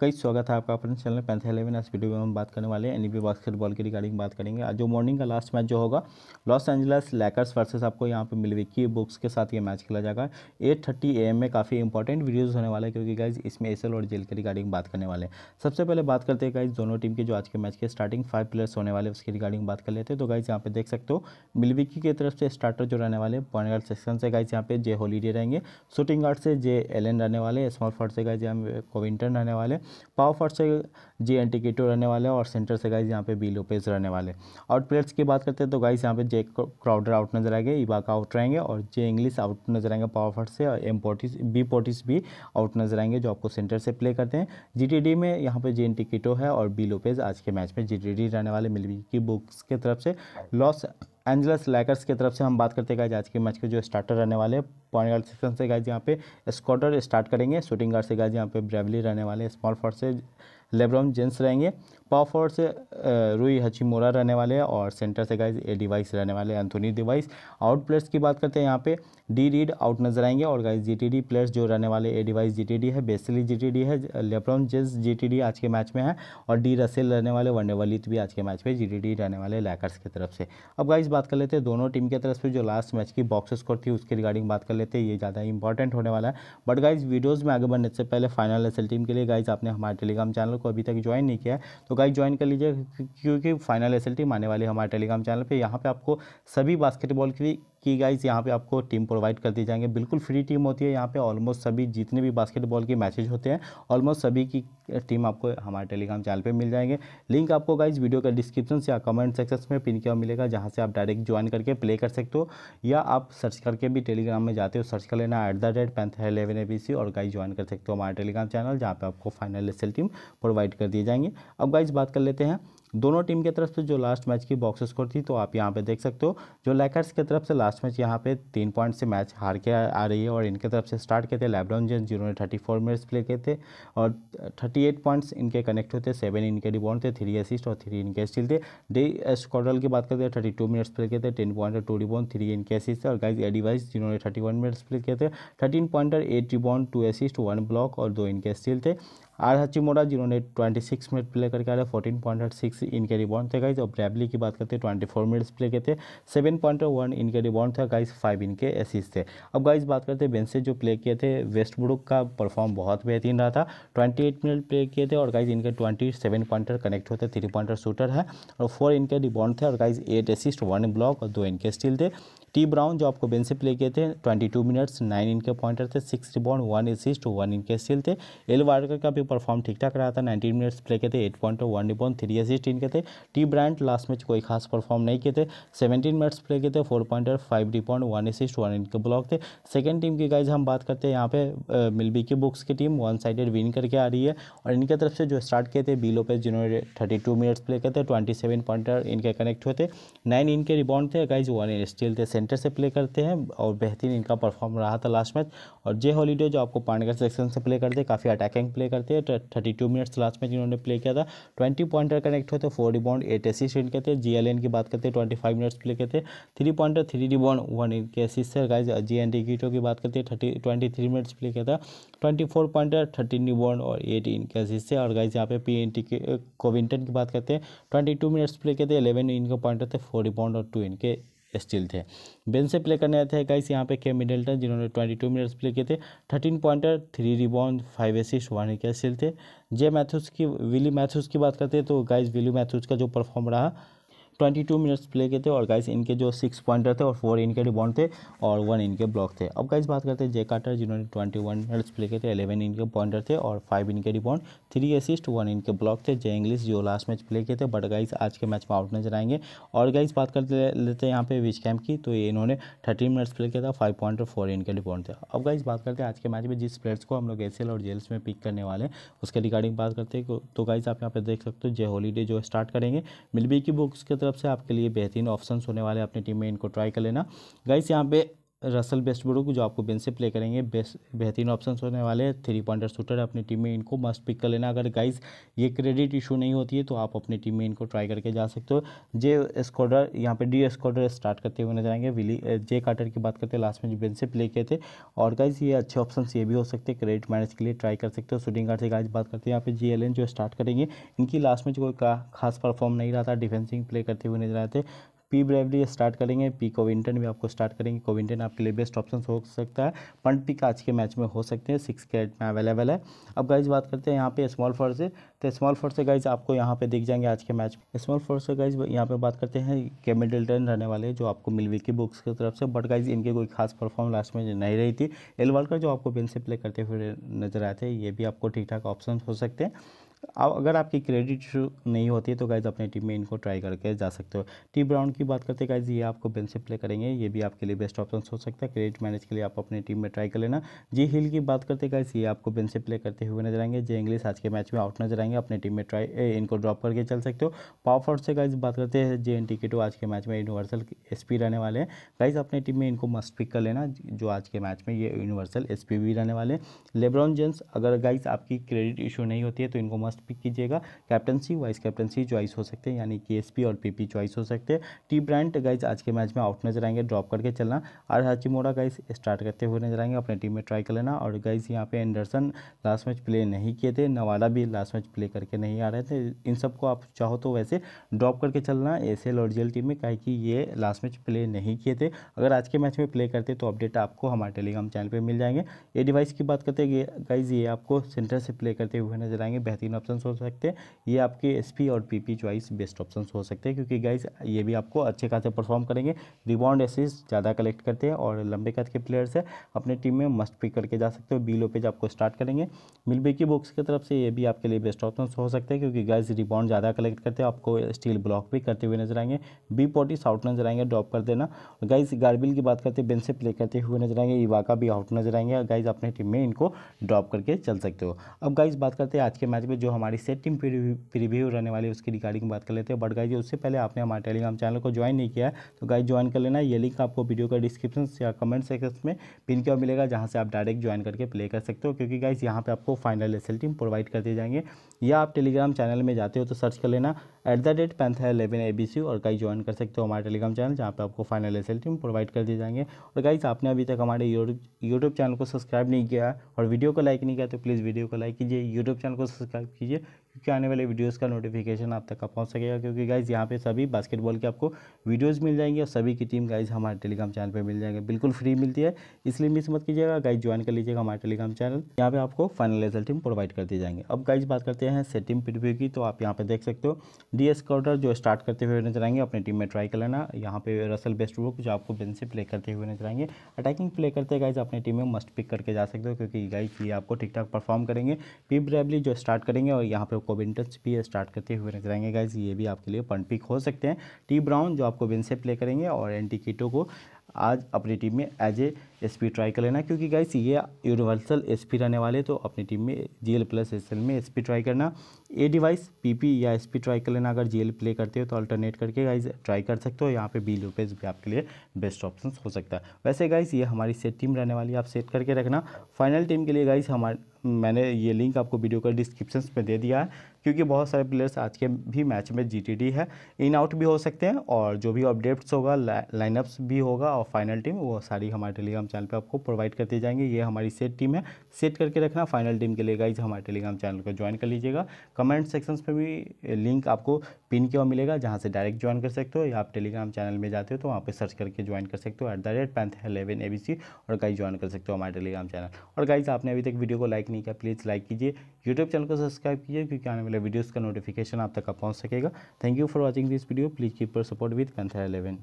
कई स्वागत है आपका अपने चैनल पैंथ एलेवन आज वीडियो में हम बात करने वाले हैं एनबी बास्केटबॉल की रिगार्डिंग बात करेंगे आज जो मॉर्निंग का लास्ट मैच जो होगा लॉस एंजलस लैकर्स वर्सेस आपको यहाँ पे मिलवेकी बुक्स के साथ ये मैच खेला जाएगा एट थर्टी ए में काफ़ी इंपॉर्टेंट वीडियोज़ होने वाले हैं क्योंकि गाइज इसमें एस और जेल के रिगार्डिंग बात करने वाले हैं सबसे पहले बात करते हैं गाइज दोनों टीम के जो आज के मैच के स्टार्टिंग फाइव प्लेयर्स होने वाले उसकी रिगार्डिंग बात कर लेते हैं तो गाइज यहाँ पे देख सकते हो मिलविकी की तरफ से स्टार्टर जो रहने वाले पॉइंट गार्ड सेक्शन से गाइज यहाँ पे जे होलीडे रहेंगे शूटिंग गार्ड से जे एल रहने वाले स्मॉल फॉर्ड से गाइज यहाँ पे कोविंटन रहने वाले पावर फॉर्ड से जे एंटिकेटो रहने वाले हैं और सेंटर से गाइज यहाँ पे बी लोपेज रहने वाले आउट प्लेयर्स की बात करते हैं तो गाइज यहाँ पे जे क्राउडर आउट नजर आएंगे इबाका आउट रहेंगे और जे इंग्लिश आउट नजर आएंगे पावर फॉर्ड से और एम पोटिस बी पोटिस भी आउट नजर आएंगे जो आपको सेंटर से प्ले करते हैं जी में यहाँ पर जे एंटिकेटो है और बी लोपेज आज के मैच में जी रहने वाले मिलवी की बुक्स की तरफ से लॉस एंजलस लैकर्स की तरफ से हम बात करते हैं आज के मैच के जो स्टार्टर रहने वाले पॉइंट गार्ड सेक्शन से गाइज यहाँ पे स्कॉटर स्टार्ट करेंगे शूटिंग गार्ड से गाइज यहाँ पे ब्रेवली रहने वाले स्मॉल फॉर से लेब्रॉन जेंस रहेंगे पावर फोर से रुई हचीमोरा रहने वाले हैं और सेंटर से गाइज ए डिवाइस रहने वाले हैं एंथोनी डिवाइस आउट प्लेयर्स की बात करते हैं यहाँ पे डी रीड आउट नजर आएंगे और गाइज जीटीडी प्लेयर्स जो रहने वाले ए डिवाइस जीटीडी है बेसिली जीटीडी है लेप्रॉन जेस जीटीडी आज के मैच में है और डी रसेल रहने वाले वनडे वलित भी आज के मैच में डी रहने वाले लैकर्स की तरफ से अब गाइज बात कर लेते हैं दोनों टीम की तरफ से जो लास्ट मैच की बॉक्स स्कोर थी उसके रिगार्डिंग बात कर लेते हैं ये ज़्यादा इंपॉर्टेंट होने वाला है बट गाइज वीडियोज़ में आगे बढ़ने से पहले फाइनल एस टीम के लिए गाइज आपने हमारे टेलीग्राम चैनल को अभी तक ज्वाइन नहीं किया है तो गाइस ज्वाइन कर लीजिए क्योंकि फाइनल एस एल टीम आने वाली हमारे टेलीग्राम चैनल पर यहाँ पर आपको सभी बास्केटबॉल की कि गाइज यहाँ पे आपको टीम प्रोवाइड कर दी जाएंगे बिल्कुल फ्री टीम होती है यहाँ पे ऑलमोस्ट सभी जितने भी बास्केटबॉल के मैचेज होते हैं ऑलमोस्ट सभी की टीम आपको हमारे टेलीग्राम चैनल पे मिल जाएंगे लिंक आपको गाइज वीडियो का डिस्क्रिप्शन या कमेंट सेक्शन में पिन किया मिलेगा जहाँ से आप डायरेक्ट ज्वाइन करके प्ले कर सकते हो या आप सर्च करके भी टेलीग्राम में जाते हो सर्च कर लेना at the rate panther eleven A B C और गाइज ज्वाइन कर सकते हो हमारे टेलीग्राम चैनल जहाँ पर आपको फाइनल एस टीम प्रोवाइड कर दिए जाएंगे अब गाइज बात कर लेते हैं दोनों टीम की तरफ से जो लास्ट मैच की बॉक्स स्कोर थी तो आप यहाँ पे देख सकते हो जो लैकर्स की तरफ से लास्ट मैच यहाँ पे तीन पॉइंट से मैच हार के आ रही है और इनके तरफ से स्टार्ट किए थे लेबडॉन जेंस जिन्होंने थर्टी फोर मिनट्स प्ले किए थे और थर्टी एट पॉइंट्स इनके कनेक्ट होते सेवन इनके रिबाउंड थे थ्री असिस्ट और थ्री इनके स्टिल थे डे स्कॉडल की बात करते हैं थर्टी टू मिनट्स प्ले किए थे ten pointer two rebound three इनके असिस्ट और गाइज एडिवाइस जिन्होंने थर्टी वन मिनट्स प्ले किए थे thirteen pointer eight rebound two assist one block और दो इनके स्टिल थे आर हचिमोरा जिन्होंने 26 मिनट प्ले करके आ रहे फोर्टीन पॉइंट सिक्स इनके रिबॉन्ड थे गाइज और ब्रैबली की बात करते हैं ट्वेंटी फोर मिनट्स प्ले के थे सेवन पॉइंट वन इनके रिबॉन्ड था गाइज फाइव इनके एसिस थे अब गाइज बात करते हैं बेंच से जो प्ले किए थे वेस्ट ब्रुक का परफॉर्म बहुत बेहतरीन रहा था ट्वेंटी एट मिनट प्ले किए थे और गाइज इनके ट्वेंटी सेवन पॉइंटर कनेक्ट होते थ्री पॉइंटर शूटर है और फोर इनके रिबॉन्ड थे और guys eight assist one block और दो इनके स्टील थे टी ब्राउन जो आपको बेंच से प्ले किए थे 22 मिनट्स नाइन इनके पॉइंटर थे six rebound one assist one इनके स्टील थे एल वार्कर का भी परफॉर्म ठीक ठाक रहा था नाइनटीन मिनट्स प्ले के थे eight point one point three assist इनके थे टी ब्रांड लास्ट मैच कोई खास परफॉर्म नहीं किए थे सेवेंटीन मिनट्स प्ले के थे four point five point one assist one इनके ब्लॉक थे सेकेंड टीम की गाइज हम बात करते हैं यहाँ पे मिलबी की बुक्स की टीम वन साइडेड विन करके आ रही है और इनके तरफ से जो स्टार्ट किए थे बी लोपेज जिन्होंने थर्टी टू मिनट्स प्ले किए थे ट्वेंटी सेवन पॉइंटर इनके कनेक्ट हुए थे नाइन इनके रिबाउंड थे गाइज वन स्टील थे सेंटर से प्ले करते हैं और बेहतरीन इनका परफॉर्म रहा था लास्ट मैच और जे हॉलीडे जो आपको पांडगर सेक्शन से प्ले करते हैं काफ़ी अटैकिंग प्ले करते हैं थे thirty two minutes last match इन्होंने प्ले किया था ट्वेंटी पॉइंटर कनेक्ट हुए थे फोर रिबाउंड एट एसिस्ट इनके थे जी की बात करते हैं ट्वेंटी फाइव मिनट्स प्ले किए थे three pointer three rebound one इनके एसिस्ट है गाइज जी एन डी की बात करते हैं thirty twenty three minutes play किया था twenty four pointer thirteen rebound और एट इनके असिस्ट है और गाइज यहाँ पे पी एन टी के कोविंटन की बात करते हैं ट्वेंटी टू मिनट्स प्ले किए थे इलेवन इनके पॉइंटर थे फोर रिबाउंड और टू इनके स्टील थे बेन से प्ले करने आए थे गाइस यहाँ पे के मिडिल्टन जिन्होंने ट्वेंटी टू मिनट्स प्ले किए थे thirteen pointer three rebound five assist one steal थे जे मैथ्यूज की विली मैथ्यूज की बात करते हैं तो गाइस विली मैथ्यूज का जो परफॉर्म रहा ट्वेंटी टू मिनट्स प्ले किए थे और गाइस इनके जो सिक्स पॉइंटर थे और फोर इनके रिबाउंड थे और वन इनके ब्लॉक थे अब गाइस बात करते हैं जे काटर जिन्होंने ट्वेंटी वन मिनट्स प्ले किए थे एलेवन इनके पॉइंटर थे और फाइव इनके रिबाउंड थ्री असिस्ट वन इनके ब्लॉक थे जे इंग्लिश जो लास्ट मैच प्ले किए थे बट गाइस आज के मैच में आउट नजर आएंगे और गाइस बात करते लेते हैं यहाँ पे विच कैम्प की तो इन्होंने थर्टीन मिनट्स प्ले किया था फाइव पॉइंटर फोर इनके रिबाउंड थे अब गाइस बात करते हैं आज के मैच में जिस प्लेयर्स को हम लोग एस और जेल्स में पिक करने वाले हैं उसके रिगार्डिंग बात करते हैं तो गाइज़ आप यहाँ पे देख सकते हो जे हॉलीडे जो स्टार्ट करेंगे मिलबी की बुक्स के तरफ तरफ से आपके लिए बेहतरीन ऑप्शन होने वाले अपनी टीम में इनको ट्राई कर लेना गाइस यहाँ पे रसल बेस्ट को जो आपको बेंच से प्ले करेंगे बेस्ट बेहतरीन ऑप्शन होने वाले हैं थ्री पॉइंटर शूटर अपनी टीम में इनको मस्ट पिक कर लेना अगर गाइज ये क्रेडिट इशू नहीं होती है तो आप अपनी टीम में इनको ट्राई करके जा सकते हो जे स्कॉडर यहाँ पे डी स्कॉडर स्टार्ट करते हुए नजर आएंगे विली जे कार्टर की बात करते हैं लास्ट में जो बेंच से प्ले किए थे और गाइज ये अच्छे ऑप्शन ये भी हो सकते हैं क्रेडिट मैनेज के लिए ट्राई कर सकते हो शूटिंग गार्ड से गाइज बात करते हैं यहाँ पे जी जो स्टार्ट करेंगे इनकी लास्ट में जो कोई खास परफॉर्म नहीं रहा था डिफेंसिंग प्ले करते हुए नजर आए थे पी ब्रेवरी स्टार्ट करेंगे पी कोविंटन भी आपको स्टार्ट करेंगे कोविंटन आपके लिए बेस्ट ऑप्शन हो सकता है पंट पिक आज के मैच में हो सकते हैं सिक्स कैट में अवेलेबल है अब गाइज बात करते हैं यहाँ पे स्मॉल फोर से तो स्मॉल फोर से गाइज आपको यहाँ पे दिख जाएंगे आज के मैच में स्मॉल फोर से गाइज यहाँ पे बात करते हैं के मिडल्टन रहने वाले जो आपको मिलवी की बुक्स की तरफ से बट गाइज इनकी कोई खास परफॉर्म लास्ट में नहीं रही थी एल वर्ल्ड जो आपको बेन से प्ले करते हुए नजर आए थे ये भी आपको ठीक ठाक ऑप्शन हो सकते हैं अब अगर आपकी क्रेडिट इशू नहीं होती है तो गाइज अपने टीम में इनको ट्राई करके जा सकते हो टी ब्राउन की बात करते गाइज ये आपको बेंच से प्ले करेंगे ये भी आपके लिए बेस्ट ऑप्शन हो सकता है क्रेडिट मैनेज के लिए आप अपने टीम में ट्राई कर लेना जी हिल की बात करते गाइज ये आपको बेंच से प्ले करते हुए नजर आएंगे जे इंग्लिश आज के मैच में आउट नजर आएंगे अपने टीम में ट्राई इनको ड्रॉप करके चल सकते हो पावर से गाइज बात करते हैं जे एन टी के आज के मैच में यूनिवर्सल एस रहने वाले हैं गाइज अपने टीम में इनको मस्ट पिक कर लेना जो आज के मैच में ये यूनिवर्सल एस भी रहने वाले हैं लेब्रॉन जेंस अगर गाइज आपकी क्रेडिट इशू नहीं होती है तो इनको मस्ट पिक कीजिएगा कैप्टनसी वाइस कैप्टनसी चॉइस हो सकते हैं यानी कि एसपी और पीपी चॉइस हो सकते हैं टी ब्रांड गाइज आज के मैच में आउट नजर आएंगे ड्रॉप करके चलना आर हाची मोड़ा गाइज स्टार्ट करते हुए नजर आएंगे अपने टीम में ट्राई कर लेना और गाइज यहाँ पे एंडरसन लास्ट मैच प्ले नहीं किए थे नवाला भी लास्ट मैच प्ले करके नहीं आ रहे थे इन सबको आप चाहो तो वैसे ड्रॉप करके चलना एस एल और जेल टीम में कहे कि ये लास्ट मैच प्ले नहीं किए थे अगर आज के मैच में प्ले करते तो अपडेट आपको हमारे टेलीग्राम चैनल पर मिल जाएंगे ये डिवाइस की बात करते गाइज ये आपको सेंटर से प्ले करते हुए नजर आएंगे बेहतरीन ऑप्शन हो सकते हैं ये आपके एस और पी च्वाइस बेस्ट ऑप्शन हो सकते हैं क्योंकि गाइज ये भी आपको अच्छे खासे परफॉर्म करेंगे रिबाउंड एसिस ज़्यादा कलेक्ट करते हैं और लंबे कद के प्लेयर्स है अपने टीम में मस्ट पिक करके जा सकते हो बिलो लो पेज आपको स्टार्ट करेंगे मिलबे की बुक्स की तरफ से ये भी आपके लिए बेस्ट ऑप्शन हो सकते हैं क्योंकि गाइज रिबाउंड ज़्यादा कलेक्ट करते हैं आपको स्टील ब्लॉक भी करते हुए नजर आएंगे बी पोटिस आउट नजर आएंगे ड्रॉप कर देना गाइज गार्बिल की बात करते हैं बेन से प्ले करते हुए नजर आएंगे इवाका भी आउट नजर आएंगे गाइज अपने टीम में इनको ड्रॉप करके चल सकते हो अब गाइज बात करते हैं आज के मैच में जो हमारी सेट टीम प्रीव्यू रहने वाली है उसकी रिगार्डिंग बात कर लेते हैं बट गाइज उससे पहले आपने हमारे टेलीग्राम चैनल को ज्वाइन नहीं किया तो गाइज ज्वाइन कर लेना ये लिंक आपको वीडियो का डिस्क्रिप्शन या कमेंट सेक्शन में पिन किया मिलेगा जहाँ से आप डायरेक्ट ज्वाइन करके प्ले कर सकते हो क्योंकि गाइज यहाँ पर आपको फाइनल एस टीम प्रोवाइड कर दिए जाएंगे या आप टेलीग्राम चैनल में जाते हो तो सर्च कर लेना at the rate panther eleven A B और गाइज ज्वाइन कर सकते हो हमारे टेलीग्राम चैनल जहाँ पे आपको फाइनल एस एल प्रोवाइड कर दिए जाएंगे और गाइज आपने अभी तक हमारे यूट्यूब चैनल को सब्सक्राइब नहीं किया और वीडियो को लाइक नहीं किया तो प्लीज़ वीडियो को लाइक कीजिए यूट्यूब चैनल को सब्सक्राइब कीजिए क्योंकि आने वाले वीडियोस का नोटिफिकेशन आप तक का पहुंच सकेगा क्योंकि गाइज यहाँ पे सभी बास्केटबॉल के आपको वीडियोस मिल जाएंगे और सभी की टीम गाइज हमारे टेलीग्राम चैनल पर मिल जाएंगे बिल्कुल फ्री मिलती है इसलिए मिस मत कीजिएगा गाइज ज्वाइन कर लीजिएगा हमारे टेलीग्राम चैनल यहाँ पर आपको फाइनल रिजल्ट टीम प्रोवाइड कर दी जाएंगे अब गाइज बात करते हैं सेट टीम प्रिव्यू की तो आप यहाँ पर देख सकते हो डी एस जो स्टार्ट करते हुए नजर आएंगे अपनी टीम में ट्राई कर लेना यहाँ पे रसल बेस्ट जो आपको बेन से प्ले करते हुए नजर आएंगे अटैकिंग प्ले करते गाइज अपनी टीम में मस्ट पिक करके जा सकते हो क्योंकि गाइज ये आपको ठीक ठाक परफॉर्म करेंगे पी ब्रेवली जो स्टार्ट करेंगे और यहाँ पे आपको विंटर्स भी स्टार्ट करते हुए नजर आएंगे गाइज ये भी आपके लिए पन पिक हो सकते हैं टी ब्राउन जो आपको विन से प्ले करेंगे और एंटीकीटो को आज अपनी टीम में as A S P try कर लेना क्योंकि गाइस ये यूनिवर्सल एस पी रहने वाले तो अपनी टीम में G L plus S L में एस पी ट्राई करना ए डिवाइस पी पी या एस पी ट्राई कर लेना अगर जी एल प्ले करते हो तो अल्टरनेट करके गाइस ट्राई कर सकते हो यहाँ पे बी लूपेज भी आपके लिए बेस्ट ऑप्शन हो सकता है वैसे गाइस ये हमारी सेट टीम रहने वाली आप सेट करके रखना फाइनल टीम के लिए गाइस हमारे मैंने ये लिंक आपको वीडियो का डिस्क्रिप्शन में दे दिया है क्योंकि बहुत सारे प्लेयर्स आज के भी मैच में जी है इन आउट भी हो सकते हैं और जो भी अपडेट्स होगा लाइनअप्स भी होगा और फाइनल टीम वो सारी हमारे टेलीग्राम चैनल पे आपको प्रोवाइड करते जाएंगे ये हमारी सेट टीम है सेट करके रखना फाइनल टीम के लिए गाइज हमारे टेलीग्राम चैनल को ज्वाइन कर लीजिएगा कमेंट सेक्शन पर भी लिंक आपको पिन किया मिलेगा जहाँ से डायरेक्ट ज्वाइन कर सकते हो या आप टेलीग्राम चैनल में जाते हो तो वहाँ पर सर्च करके ज्वाइन कर सकते हो at the rate eleven A और गाइज ज्वाइन कर सकते हो हमारे टेलीग्राम चैनल और गाइज आपने अभी तक वीडियो को लाइक नहीं किया प्लीज़ लाइक कीजिए यूट्यूब चैनल को सब्सक्राइब कीजिए क्योंकि आने वाले वीडियोज़ का नोटिफिकेशन आप तक पहुँच सकेगा thank you for watching this video please keep our support with कंथा एलेवन